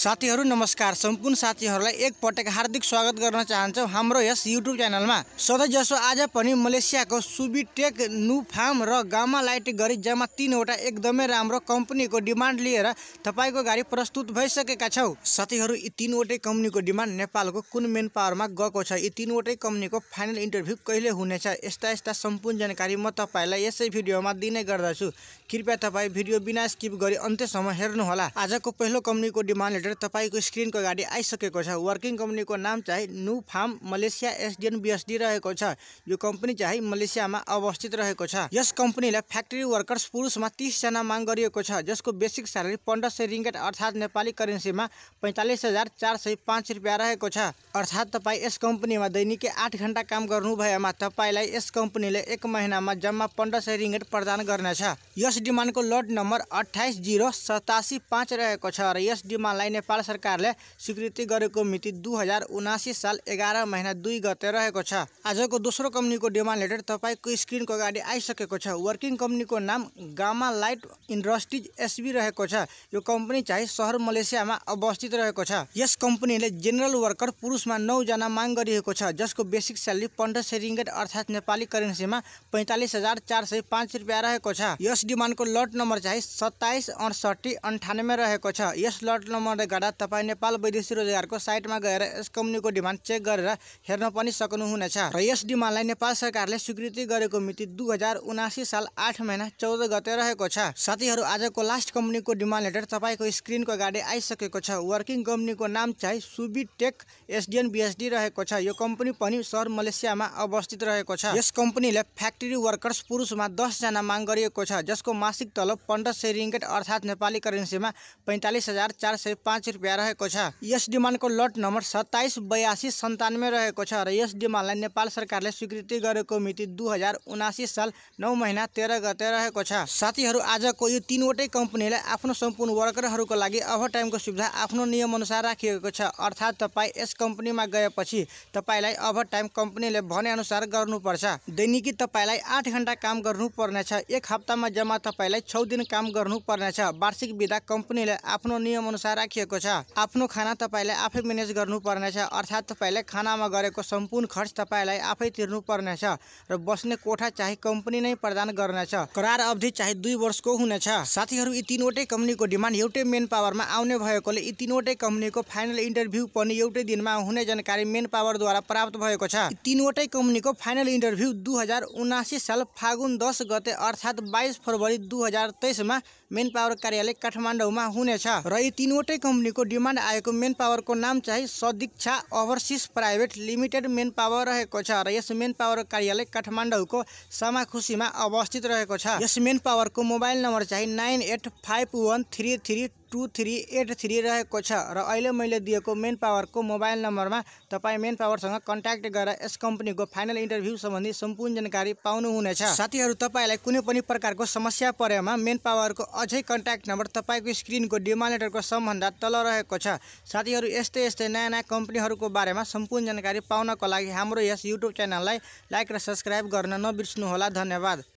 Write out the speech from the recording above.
साथीहरू नमस्कार सम्पूर्ण साथीहरूलाई एकपटक हार्दिक स्वागत गर्न चाहन्छौँ हाम्रो यस युट्युब च्यानलमा सधैँ जसो आज पनि मलेसियाको सुबिटेक नुफार्म र गामा लाइट गरी जम्मा तिनवटा एकदमै राम्रो कम्पनीको डिमान्ड लिएर तपाईँको गाडी प्रस्तुत भइसकेका छौँ साथीहरू यी तिनवटै कम्पनीको डिमान्ड नेपालको कुन मेन पावरमा गएको छ यी तिनवटै कम्पनीको फाइनल इन्टरभ्यू कहिले हुनेछ यस्ता यस्ता सम्पूर्ण जानकारी म तपाईँलाई यसै भिडियोमा दिने गर्दछु कृपया तपाईँ भिडियो बिना स्किप गरी अन्त्यसम्म हेर्नुहोला आजको पहिलो कम्पनीको डिमान्ड मोडरेटर तपाईँको स्क्रिनको अगाडि आइसकेको छ वर्किङ कम्पनीको नाम चाहिँ नु फार्म मलेसिया एसडिएन बिएसडी रहेको छ यो कम्पनी चाहिँ मलेसियामा अवस्थित रहेको छ यस कम्पनीलाई फ्याक्ट्री वर्कर्स पुरुषमा तिसजना माग गरिएको छ जसको बेसिक स्यालेरी पन्ध्र सय रिङ्गेट अर्थात् नेपाली करेन्सीमा पैँतालिस हजार चार सय पाँच रुपियाँ रहेको छ अर्थात् तपाईँ यस कम्पनीमा दैनिकै आठ घन्टा काम गर्नुभएमा तपाईँलाई यस कम्पनीले एक महिनामा जम्मा पन्ध्र सय रिङ्गेट प्रदान गर्नेछ यस डिमान्डको लट नम्बर अठाइस जिरो सतासी पाँच रहेको छ र यस डिमान्डलाई नेपाल सरकारले स्वीकृति गरेको मिति दुई साल एघार महिना दुई गते रहेको छ आजको दोस्रो कम्पनीको डिमान्ड लेटर तपाईँको स्क्रिनको अगाडि आइसकेको छ वर्किङ कम्पनीको नाम गामा लाइट इन्डस्ट्रिज एसबी रहेको छ यो कम्पनी चाहिँ सहर मलेसियामा अवस्थित रहेको छ यस कम्पनीले जेनरल वर्कर पुरुषमा नौजना माग गरिएको छ जसको बेसिक स्यालेरी पन्ध्र सय रिङ्गेट अर्थात् नेपाली करेन्सीमा पैँतालिस हजार चार सय पाँच रुपियाँ रहेको छ यस डिमान्डको लट नम्बर चाहिँ सत्ताइस अडसठी अन्ठानब्बे रहेको छ यस लट नम्बर गर्दै गर्दा तपाईँ नेपाल वैदेशिक रोजगारको साइटमा गएर यस कम्पनीको डिमान्ड चेक गरेर हेर्न पनि सक्नुहुनेछ र यस डिमान्डलाई नेपाल सरकारले स्वीकृति गरेको मिति दुई साल आठ महिना चौध गते रहेको छ साथीहरू आजको लास्ट कम्पनीको डिमान्ड लेटर तपाईँको स्क्रिनको अगाडि आइसकेको छ वर्किङ कम्पनीको नाम चाहिँ सुबी टेक एसडिएन बिएसडी रहेको छ यो कम्पनी पनि सहर मलेसियामा अवस्थित रहेको छ यस कम्पनीले फ्याक्ट्री वर्कर्स पुरुषमा दसजना माग गरिएको छ जसको मासिक तलब पन्ध्र सय रिङ्गेट अर्थात् नेपाली करेन्सीमा पैँतालिस हजार चार सय पाँच रुपियाँ रहेको छ यस डिमान्डको लट नम्बर सत्ताइस बयासी सन्तानब्बे रहेको छ र यस डिमान्डलाई नेपाल सरकारले स्वीकृति गरेको मिति दुई साल नौ महिना तेह्र गते रहेको छ साथीहरू आजको यो तिनवटै कम्पनीलाई आफ्नो सम्पूर्ण वर्करहरूको लागि अभर टाइमको सुविधा आफ्नो नियम अनुसार राखिएको छ अर्थात् तपाईँ यस कम्पनीमा गएपछि तपाईँलाई अभर टाइम कम्पनीले भनेअनुसार गर्नुपर्छ दैनिकी तपाईँलाई आठ घन्टा काम गर्नुपर्नेछ एक हप्तामा जम्मा तपाईँलाई छ दिन काम गर्नुपर्नेछ वार्षिक विधा कम्पनीले आफ्नो नियम नियमअनुसार राखिएको छ आफ्नो खाना तपाईँलाई आफै म्यानेज गर्नुपर्नेछ अर्थात् तपाईँले खानामा गरेको सम्पूर्ण खर्च तपाईँलाई आफै तिर्नुपर्नेछ र बस्ने कोठा चाहिँ कम्पनी नै प्रदान गर्नेछ करार अवधि चाहिँ दुई वर्षको हुनेछ साथीहरू यी तिनवटै कम्पनीको डिमान्ड एउटै मेन पावरमा आउने भएकोले यी तिनवटै कम्पनीको फाइनल इन्टरभ्यू पनि एउटै दिनमा हुने जानकारी मेन पावरद्वारा प्राप्त भएको छ तिनवटै कम्पनीको फाइनल इन्टरभ्यू दुई साल फागुन दस गते अर्थात् बाइस फरवरी दुई हजार तेइसमा मेन पावर कार्यालय काठमाडौँमा हुनेछ र यी तिनवटै कम्पनीको डिमान्ड आएको मेन पावरको नाम चाहिँ Sadiksha overseas private limited manpower रहेको छ र यस मेन पावर कार्यालय काठमाडौँको सामाखुसीमा अवस्थित रहेको छ यस मेन पावरको मोबाइल नम्बर चाहिँ nine eight five one three three two three eight three रहेको छ र अहिले मैले दिएको मेन पावरको मोबाइल नम्बरमा तपाईँ मेन पावरसँग कन्ट्याक्ट गरेर यस कम्पनीको फाइनल इन्टरभ्यू सम्बन्धी सम्पूर्ण जानकारी पाउनुहुनेछ साथीहरू तपाईँलाई कुनै पनि प्रकारको समस्या परेमा मेन पावरको अझै कन्ट्याक्ट नम्बर तपाईँको स्क्रिनको डिमानेटरको सम्बन्धा तल रहेको छ साथीहरू यस्तै यस्तै नयाँ नयाँ कम्पनीहरूको बारेमा सम्पूर्ण जानकारी पाउनको लागि हाम्रो यस युट्युब च्यानललाई लाइक र सब्सक्राइब गर्न नबिर्सनुहोला धन्यवाद